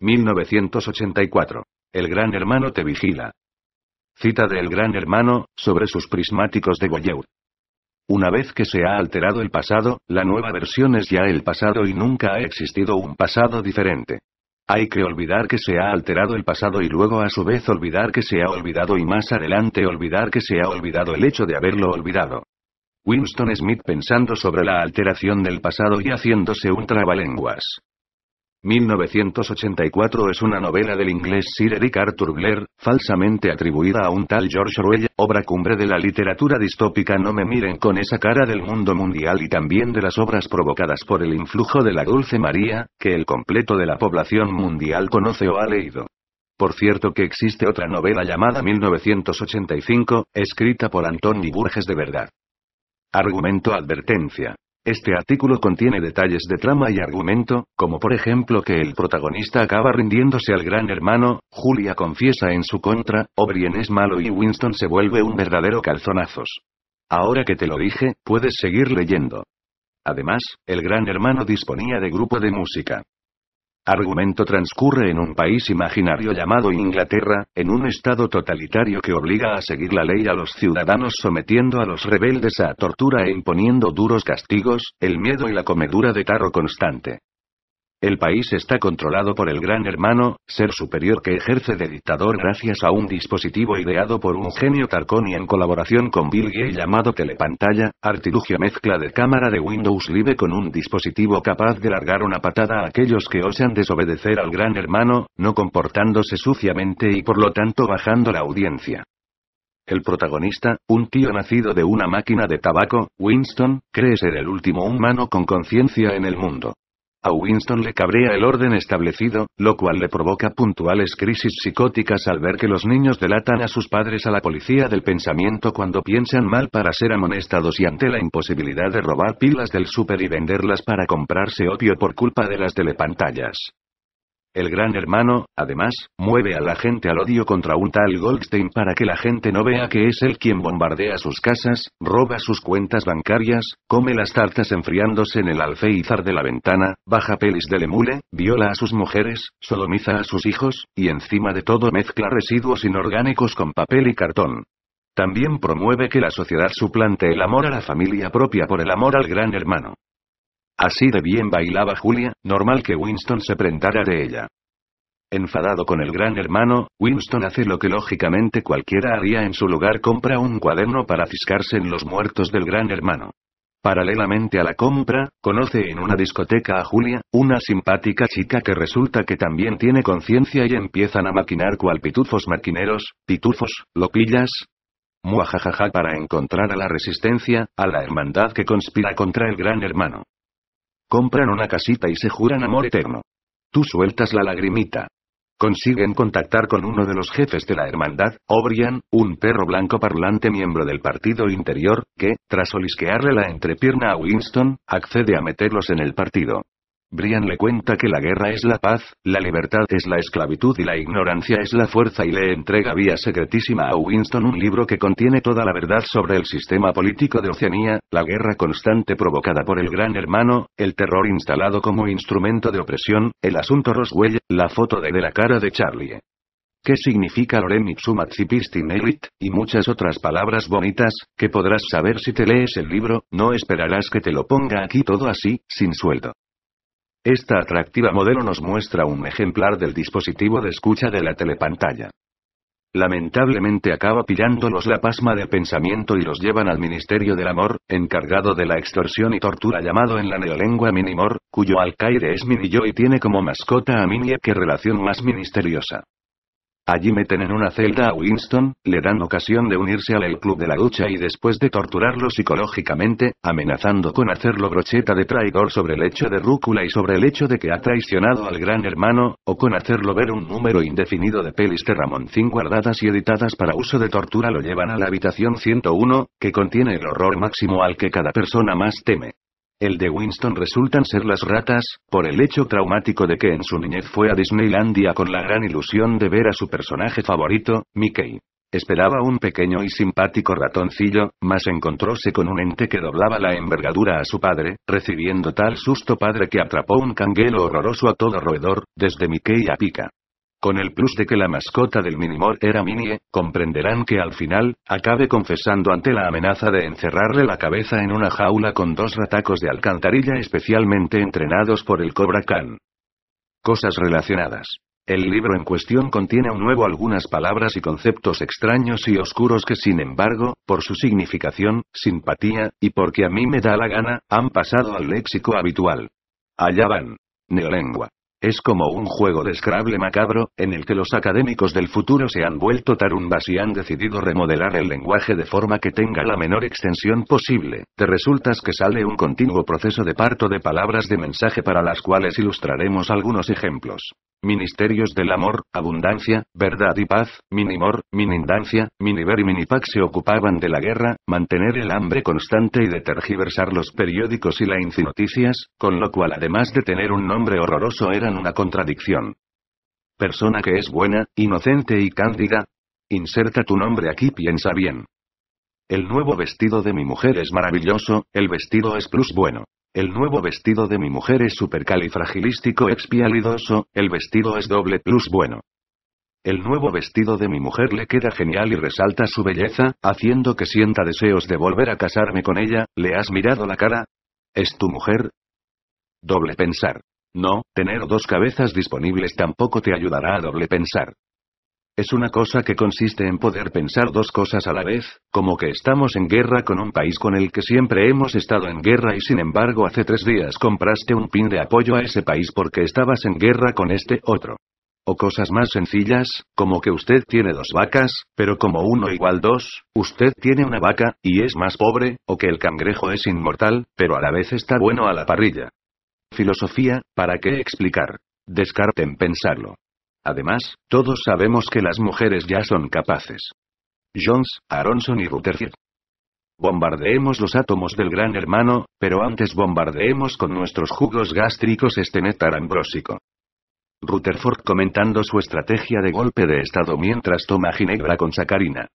1984. El gran hermano te vigila. Cita del gran hermano, sobre sus prismáticos de Goyeur. Una vez que se ha alterado el pasado, la nueva versión es ya el pasado y nunca ha existido un pasado diferente. Hay que olvidar que se ha alterado el pasado y luego a su vez olvidar que se ha olvidado y más adelante olvidar que se ha olvidado el hecho de haberlo olvidado. Winston Smith pensando sobre la alteración del pasado y haciéndose un trabalenguas. 1984 es una novela del inglés Sir Eric Arthur Blair, falsamente atribuida a un tal George Orwell, obra cumbre de la literatura distópica No me miren con esa cara del mundo mundial y también de las obras provocadas por el influjo de la Dulce María, que el completo de la población mundial conoce o ha leído. Por cierto que existe otra novela llamada 1985, escrita por Anthony Burges de verdad. Argumento advertencia. Este artículo contiene detalles de trama y argumento, como por ejemplo que el protagonista acaba rindiéndose al gran hermano, Julia confiesa en su contra, O'Brien es malo y Winston se vuelve un verdadero calzonazos. Ahora que te lo dije, puedes seguir leyendo. Además, el gran hermano disponía de grupo de música. Argumento transcurre en un país imaginario llamado Inglaterra, en un estado totalitario que obliga a seguir la ley a los ciudadanos sometiendo a los rebeldes a tortura e imponiendo duros castigos, el miedo y la comedura de tarro constante. El país está controlado por el gran hermano, ser superior que ejerce de dictador gracias a un dispositivo ideado por un genio Tarconi en colaboración con Bill Gates llamado telepantalla, artilugio mezcla de cámara de Windows Live con un dispositivo capaz de largar una patada a aquellos que osan desobedecer al gran hermano, no comportándose suciamente y por lo tanto bajando la audiencia. El protagonista, un tío nacido de una máquina de tabaco, Winston, cree ser el último humano con conciencia en el mundo. A Winston le cabrea el orden establecido, lo cual le provoca puntuales crisis psicóticas al ver que los niños delatan a sus padres a la policía del pensamiento cuando piensan mal para ser amonestados y ante la imposibilidad de robar pilas del súper y venderlas para comprarse opio por culpa de las telepantallas. El gran hermano, además, mueve a la gente al odio contra un tal Goldstein para que la gente no vea que es él quien bombardea sus casas, roba sus cuentas bancarias, come las tartas enfriándose en el alféizar de la ventana, baja pelis de emule, viola a sus mujeres, sodomiza a sus hijos, y encima de todo mezcla residuos inorgánicos con papel y cartón. También promueve que la sociedad suplante el amor a la familia propia por el amor al gran hermano. Así de bien bailaba Julia, normal que Winston se prendara de ella. Enfadado con el gran hermano, Winston hace lo que lógicamente cualquiera haría en su lugar, compra un cuaderno para fiscarse en los muertos del gran hermano. Paralelamente a la compra, conoce en una discoteca a Julia, una simpática chica que resulta que también tiene conciencia y empiezan a maquinar cual pitufos maquineros, pitufos, ¿lo pillas? Muajajaja para encontrar a la resistencia, a la hermandad que conspira contra el gran hermano. Compran una casita y se juran amor eterno. Tú sueltas la lagrimita. Consiguen contactar con uno de los jefes de la hermandad, O'Brien, un perro blanco parlante miembro del partido interior, que, tras olisquearle la entrepierna a Winston, accede a meterlos en el partido. Brian le cuenta que la guerra es la paz, la libertad es la esclavitud y la ignorancia es la fuerza y le entrega vía secretísima a Winston un libro que contiene toda la verdad sobre el sistema político de Oceanía, la guerra constante provocada por el gran hermano, el terror instalado como instrumento de opresión, el asunto Roswell, la foto de, de la cara de Charlie qué significa Lorem y muchas otras palabras bonitas, que podrás saber si te lees el libro, no esperarás que te lo ponga aquí todo así, sin sueldo. Esta atractiva modelo nos muestra un ejemplar del dispositivo de escucha de la telepantalla. Lamentablemente acaba pillándolos la pasma del pensamiento y los llevan al Ministerio del Amor, encargado de la extorsión y tortura llamado en la neolengua Minimor, cuyo alcaide es yo y tiene como mascota a Minie que relación más misteriosa. Allí meten en una celda a Winston, le dan ocasión de unirse al el club de la lucha y después de torturarlo psicológicamente, amenazando con hacerlo brocheta de traidor sobre el hecho de Rúcula y sobre el hecho de que ha traicionado al gran hermano, o con hacerlo ver un número indefinido de pelis de Ramón Ramoncín guardadas y editadas para uso de tortura lo llevan a la habitación 101, que contiene el horror máximo al que cada persona más teme el de Winston resultan ser las ratas, por el hecho traumático de que en su niñez fue a Disneylandia con la gran ilusión de ver a su personaje favorito, Mickey. Esperaba un pequeño y simpático ratoncillo, mas encontróse con un ente que doblaba la envergadura a su padre, recibiendo tal susto padre que atrapó un canguelo horroroso a todo roedor, desde Mickey a Pica. Con el plus de que la mascota del Minimor era Minnie, comprenderán que al final, acabe confesando ante la amenaza de encerrarle la cabeza en una jaula con dos ratacos de alcantarilla especialmente entrenados por el Cobra Khan. Cosas relacionadas. El libro en cuestión contiene un nuevo algunas palabras y conceptos extraños y oscuros que sin embargo, por su significación, simpatía, y porque a mí me da la gana, han pasado al léxico habitual. Allá van. Neolengua. Es como un juego de Scrabble macabro, en el que los académicos del futuro se han vuelto tarumbas y han decidido remodelar el lenguaje de forma que tenga la menor extensión posible. Te resultas que sale un continuo proceso de parto de palabras de mensaje para las cuales ilustraremos algunos ejemplos. Ministerios del Amor, Abundancia, Verdad y Paz, Minimor, Minindancia, Miniver y Minipac se ocupaban de la guerra, mantener el hambre constante y de tergiversar los periódicos y la incinoticias, con lo cual además de tener un nombre horroroso eran una contradicción. Persona que es buena, inocente y cándida. Inserta tu nombre aquí, piensa bien. El nuevo vestido de mi mujer es maravilloso, el vestido es plus bueno. El nuevo vestido de mi mujer es supercalifragilístico expialidoso, el vestido es doble plus bueno. El nuevo vestido de mi mujer le queda genial y resalta su belleza, haciendo que sienta deseos de volver a casarme con ella. ¿Le has mirado la cara? ¿Es tu mujer? Doble pensar. No, tener dos cabezas disponibles tampoco te ayudará a doble pensar. Es una cosa que consiste en poder pensar dos cosas a la vez, como que estamos en guerra con un país con el que siempre hemos estado en guerra y sin embargo hace tres días compraste un pin de apoyo a ese país porque estabas en guerra con este otro. O cosas más sencillas, como que usted tiene dos vacas, pero como uno igual dos, usted tiene una vaca, y es más pobre, o que el cangrejo es inmortal, pero a la vez está bueno a la parrilla. Filosofía, ¿para qué explicar? Descarten pensarlo. Además, todos sabemos que las mujeres ya son capaces. Jones, Aronson y Rutherford. Bombardeemos los átomos del gran hermano, pero antes bombardeemos con nuestros jugos gástricos este néctar Rutherford comentando su estrategia de golpe de estado mientras toma ginebra con sacarina.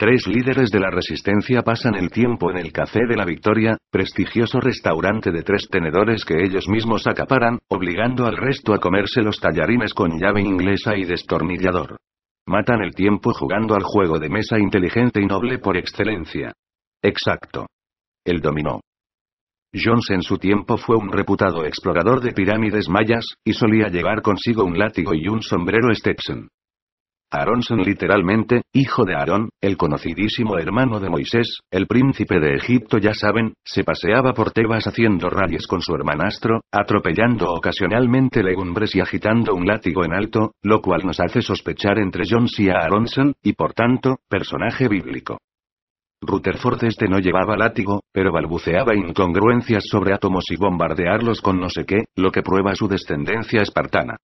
Tres líderes de la resistencia pasan el tiempo en el Café de la Victoria, prestigioso restaurante de tres tenedores que ellos mismos acaparan, obligando al resto a comerse los tallarines con llave inglesa y destornillador. Matan el tiempo jugando al juego de mesa inteligente y noble por excelencia. Exacto. El dominó. Jones en su tiempo fue un reputado explorador de pirámides mayas, y solía llevar consigo un látigo y un sombrero Stetson. Aronson literalmente, hijo de Aarón, el conocidísimo hermano de Moisés, el príncipe de Egipto ya saben, se paseaba por Tebas haciendo rallies con su hermanastro, atropellando ocasionalmente legumbres y agitando un látigo en alto, lo cual nos hace sospechar entre Jones y Aronson, y por tanto, personaje bíblico. Rutherford este no llevaba látigo, pero balbuceaba incongruencias sobre átomos y bombardearlos con no sé qué, lo que prueba su descendencia espartana.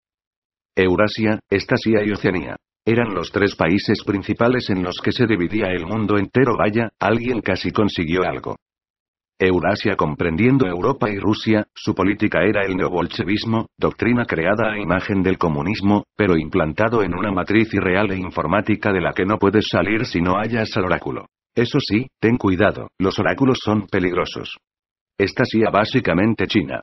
Eurasia, Estasia y Oceanía. Eran los tres países principales en los que se dividía el mundo entero. Vaya, alguien casi consiguió algo. Eurasia comprendiendo Europa y Rusia, su política era el neobolchevismo, doctrina creada a imagen del comunismo, pero implantado en una matriz irreal e informática de la que no puedes salir si no hallas al oráculo. Eso sí, ten cuidado, los oráculos son peligrosos. Esta sí básicamente China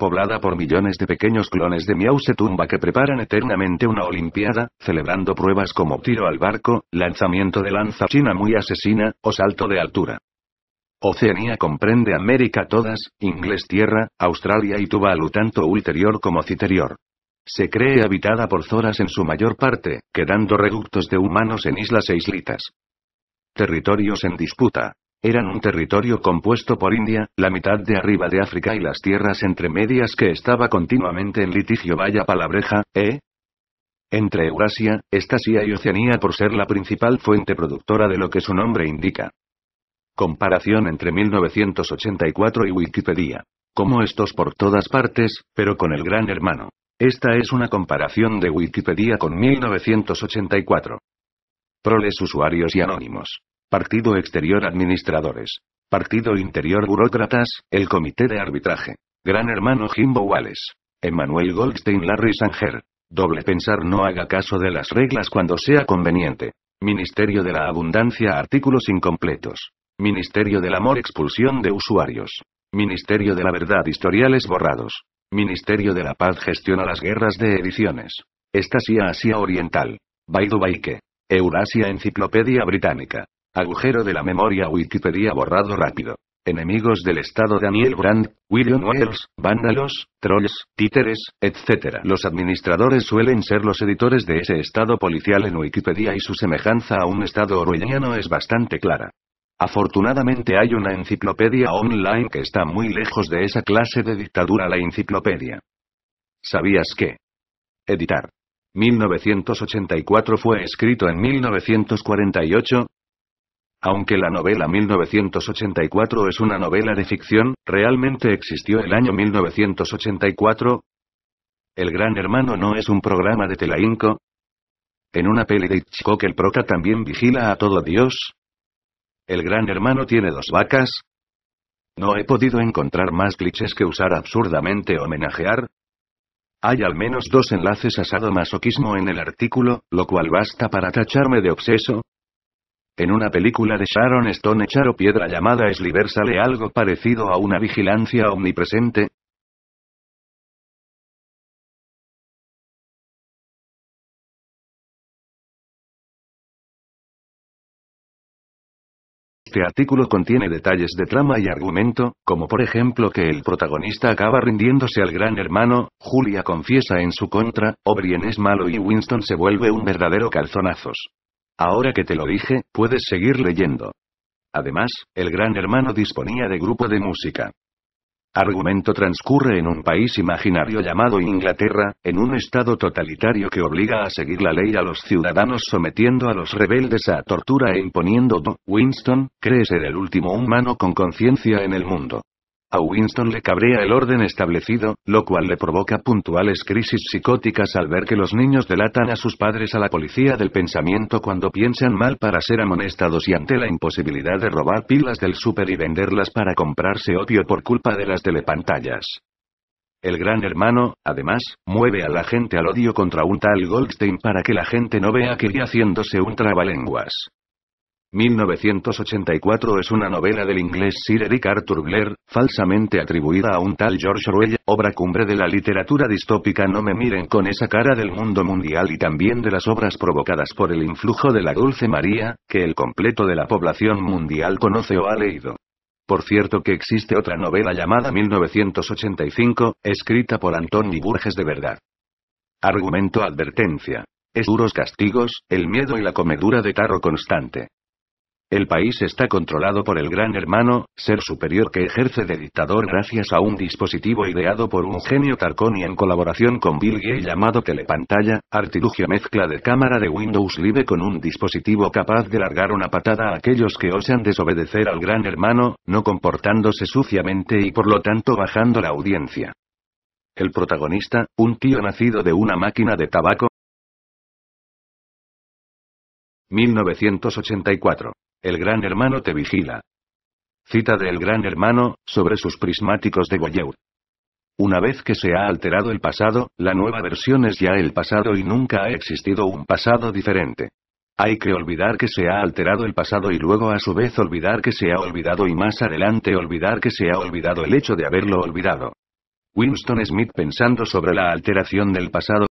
poblada por millones de pequeños clones de Miau se tumba que preparan eternamente una Olimpiada, celebrando pruebas como tiro al barco, lanzamiento de lanza china muy asesina, o salto de altura. Oceanía comprende América todas, Inglés tierra, Australia y Tuvalu tanto ulterior como citerior. Se cree habitada por zoras en su mayor parte, quedando reductos de humanos en islas e islitas. Territorios en disputa. Eran un territorio compuesto por India, la mitad de arriba de África y las tierras entre medias que estaba continuamente en litigio vaya palabreja, ¿eh? Entre Eurasia, Estasia y Oceanía por ser la principal fuente productora de lo que su nombre indica. Comparación entre 1984 y Wikipedia. Como estos por todas partes, pero con el gran hermano. Esta es una comparación de Wikipedia con 1984. Proles usuarios y anónimos. Partido Exterior Administradores. Partido Interior Burócratas, el Comité de Arbitraje. Gran Hermano Jimbo Wallace. Emmanuel Goldstein Larry Sanger. Doble pensar no haga caso de las reglas cuando sea conveniente. Ministerio de la Abundancia Artículos incompletos. Ministerio del Amor Expulsión de usuarios. Ministerio de la Verdad Historiales borrados. Ministerio de la Paz gestiona las guerras de ediciones. Estasia Asia Oriental. Baidu Baike. Eurasia Enciclopedia Británica. Agujero de la memoria Wikipedia borrado rápido. Enemigos del Estado Daniel Brand, William Wells, vándalos, trolls, títeres, etc. Los administradores suelen ser los editores de ese estado policial en Wikipedia y su semejanza a un estado orwelliano es bastante clara. Afortunadamente hay una enciclopedia online que está muy lejos de esa clase de dictadura la enciclopedia. ¿Sabías que? Editar. 1984 fue escrito en 1948, aunque la novela 1984 es una novela de ficción, ¿realmente existió el año 1984? ¿El Gran Hermano no es un programa de Telainco? En una peli de Hitchcock el Proca también vigila a todo Dios. ¿El Gran Hermano tiene dos vacas? No he podido encontrar más clichés que usar absurdamente homenajear, hay al menos dos enlaces a sadomasoquismo en el artículo, lo cual basta para tacharme de obseso, en una película de Sharon Stone Charo Piedra llamada Sliver sale algo parecido a una vigilancia omnipresente, Este artículo contiene detalles de trama y argumento, como por ejemplo que el protagonista acaba rindiéndose al gran hermano, Julia confiesa en su contra, O'Brien es malo y Winston se vuelve un verdadero calzonazos. Ahora que te lo dije, puedes seguir leyendo. Además, el gran hermano disponía de grupo de música. Argumento transcurre en un país imaginario llamado Inglaterra, en un estado totalitario que obliga a seguir la ley a los ciudadanos sometiendo a los rebeldes a tortura e imponiendo Winston, cree ser el último humano con conciencia en el mundo. A Winston le cabrea el orden establecido, lo cual le provoca puntuales crisis psicóticas al ver que los niños delatan a sus padres a la policía del pensamiento cuando piensan mal para ser amonestados y ante la imposibilidad de robar pilas del súper y venderlas para comprarse opio por culpa de las telepantallas. El gran hermano, además, mueve a la gente al odio contra un tal Goldstein para que la gente no vea que iría haciéndose un trabalenguas. 1984 es una novela del inglés Sir Eric Arthur Blair, falsamente atribuida a un tal George Orwell, obra cumbre de la literatura distópica No me miren con esa cara del mundo mundial y también de las obras provocadas por el influjo de la Dulce María, que el completo de la población mundial conoce o ha leído. Por cierto que existe otra novela llamada 1985, escrita por Antoni Burges de verdad. Argumento advertencia. Es duros castigos, el miedo y la comedura de tarro constante. El país está controlado por el Gran Hermano, ser superior que ejerce de dictador gracias a un dispositivo ideado por un genio Tarconi en colaboración con Bill Gates llamado telepantalla, artilugio mezcla de cámara de Windows Live con un dispositivo capaz de largar una patada a aquellos que osan desobedecer al Gran Hermano, no comportándose suciamente y por lo tanto bajando la audiencia. El protagonista, un tío nacido de una máquina de tabaco. 1984 el gran hermano te vigila. Cita del gran hermano, sobre sus prismáticos de Goyeur. Una vez que se ha alterado el pasado, la nueva versión es ya el pasado y nunca ha existido un pasado diferente. Hay que olvidar que se ha alterado el pasado y luego a su vez olvidar que se ha olvidado y más adelante olvidar que se ha olvidado el hecho de haberlo olvidado. Winston Smith pensando sobre la alteración del pasado,